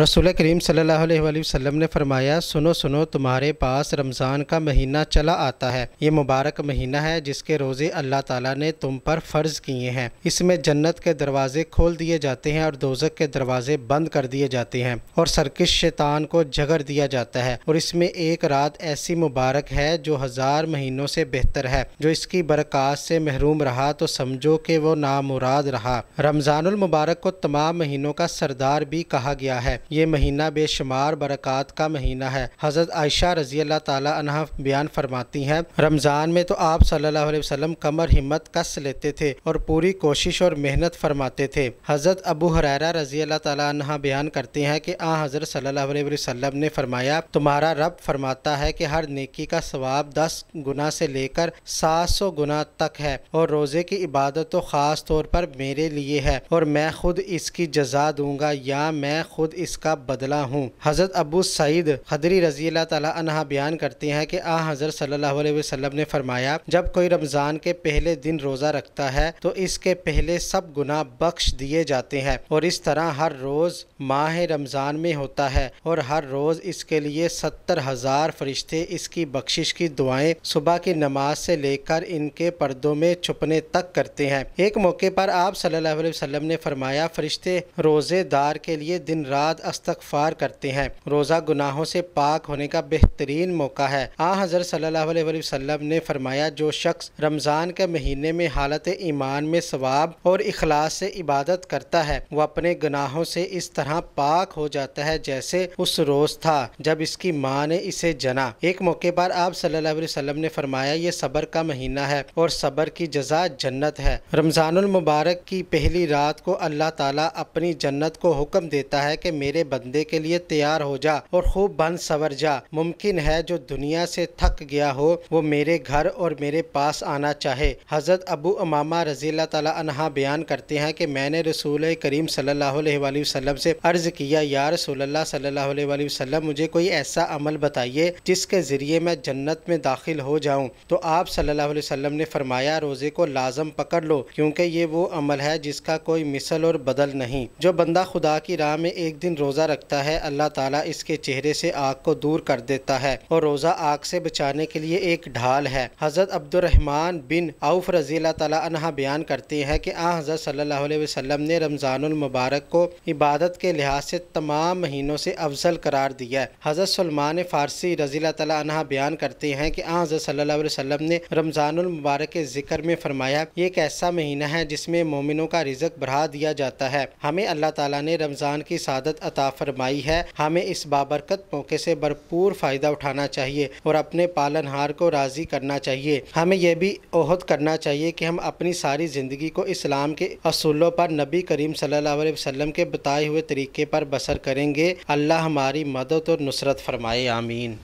रसूल करीम सल्लल्लाहु अलैहि वसल्लम ने फरमाया सुनो सुनो तुम्हारे पास रमज़ान का महीना चला आता है ये मुबारक महीना है जिसके रोज़े अल्लाह ताला ने तुम पर फ़र्ज़ किए हैं इसमें जन्नत के दरवाज़े खोल दिए जाते हैं और दोजक के दरवाज़े बंद कर दिए जाते हैं और सरकश शैतान को झगड़ दिया जाता है और इसमें एक रात ऐसी मुबारक है जो हज़ार महीनों से बेहतर है जो इसकी बरक़ात से महरूम रहा तो समझो कि वो नामुराद रहा रमज़ानमबारक को तमाम महीनों का सरदार भी कहा गया है ये महीना बेशुमार बरक़ात का महीना है हज़रत आयशा रजी अल्लाह तला बयान फरमाती हैं रमज़ान में तो आप सल्लल्लाहु अलैहि वसल्लम कमर हिम्मत कस लेते थे और पूरी कोशिश और मेहनत फरमाते थे हज़रत अबू हरारा रजी अल्लाह तला बयान करते हैं कि आ हज़रत सल्लल्लाहु ने फरमाया तुम्हारा रब फरमाता है कि हर नेकी का स्वाब दस गुना से लेकर सात सौ गुना तक है और रोज़े की इबादत तो ख़ास तौर पर मेरे लिए है और मैं खुद इसकी जजा दूंगा या मैं खुद इस इसका बदला हूँ हज़रत अबू सईद हदरी रजी तला बयान करते हैं कि आ हज़रत सल्ला वसलम ने फरमाया जब कोई रमज़ान के पहले दिन रोज़ा रखता है तो इसके पहले सब गुनाह बख्श दिए जाते हैं और इस तरह हर रोज़ माह रमज़ान में होता है और हर रोज़ इसके लिए सत्तर हज़ार फरिश्ते इसकी बख्शिश की दुआए सुबह की नमाज से लेकर इनके पर्दों में छुपने तक करते हैं एक मौके पर आप सल्लाम ने फरमाया फरिश्ते रोज़ेदार के लिए दिन रात अस्तगफार करते हैं रोज़ा गुनाहों से पाक होने का बेहतरीन मौका है आ हज़र सल्लाम ने फरमाया जो शख्स रमज़ान के महीने में हालत ईमान में स्वाब और अखलास से इबादत करता है वो अपने गुनाहों से इस तरह पाक हो जाता है जैसे उस रोज़ था जब इसकी माँ ने इसे जना एक मौके पर आप सल्लाम वसल्लम ने फरमाया ये सबर का महीना है और सबर की जजा जन्नत है रमजानमबारक की पहली रात को अल्लाह तला अपनी जन्नत को हुक्म देता है कि मेरे मेरे बंदे के लिए तैयार हो जा और खूब बन सवर जा मुमकिन है जो दुनिया से थक गया हो वो मेरे घर और मेरे पास आना चाहे हज़रत अबू अमामा रजी तला बयान करते हैं कि मैंने रसूल करीम सल्लाम से अर्ज़ किया या रसोल्ला मुझे कोई ऐसा अमल बताइए जिसके ज़रिए मैं जन्नत में दाखिल हो जाऊँ तो आप सल्लाम ने फरमाया रोज़े को लाजम पकड़ लो क्योंकि ये वो अमल है जिसका कोई मिसल और बदल नहीं जो बंदा खुदा की राह में एक दिन रोज़ा रखता है अल्लाह ताला इसके चेहरे से आग को दूर कर देता है और रोज़ा आग से बचाने के लिए एक ढाल है हज़रत अब्दुलरहमान बिन आउफ रजीला तला बयान करते हैं कि आ हज़रत सल्ला वसम ने रमज़ानमबारक को इबादत के लिहाज से तमाम महीनों से अफजल करार दिया हज़रत सलमान फ़ारसी रजी तला बयान करते हैं कि आ हज़रत सल्ला वसम ने रमज़ानमबारक के जिक्र में फरमाया ये एक ऐसा महीना है जिसमें मोमिनों का रिजक बढ़ा दिया जाता है हमें अल्लाह ताला ने रमज़ान की सादत अता फरमाई है हमें इस बाबरकत मौके से भरपूर फ़ायदा उठाना चाहिए और अपने पालन हार को राज़ी करना चाहिए हमें यह भी अहद करना चाहिए कि हम अपनी सारी ज़िंदगी को इस्लाम के असूलों पर नबी करीम सल्लल्लाहु अलैहि वसल्लम के बताए हुए तरीके पर बसर करेंगे अल्लाह हमारी मदद और नुसरत फरमाए आमीन